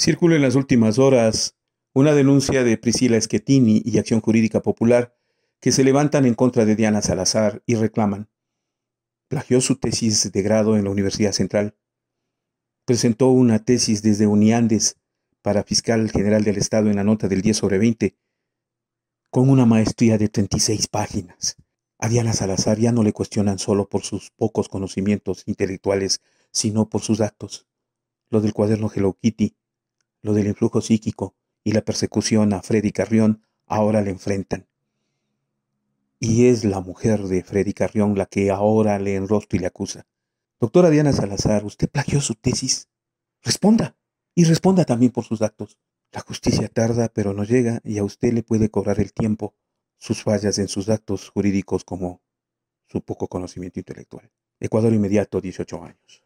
Circula en las últimas horas una denuncia de Priscila Schettini y Acción Jurídica Popular que se levantan en contra de Diana Salazar y reclaman. Plagió su tesis de grado en la Universidad Central. Presentó una tesis desde Uniandes para fiscal general del Estado en la nota del 10 sobre 20, con una maestría de 36 páginas. A Diana Salazar ya no le cuestionan solo por sus pocos conocimientos intelectuales, sino por sus actos. Lo del cuaderno Hello Kitty lo del influjo psíquico y la persecución a Freddy Carrión ahora le enfrentan. Y es la mujer de Freddy Carrión la que ahora le enrostra y le acusa. Doctora Diana Salazar, usted plagió su tesis. Responda. Y responda también por sus actos. La justicia tarda, pero no llega, y a usted le puede cobrar el tiempo sus fallas en sus actos jurídicos como su poco conocimiento intelectual. Ecuador inmediato, 18 años.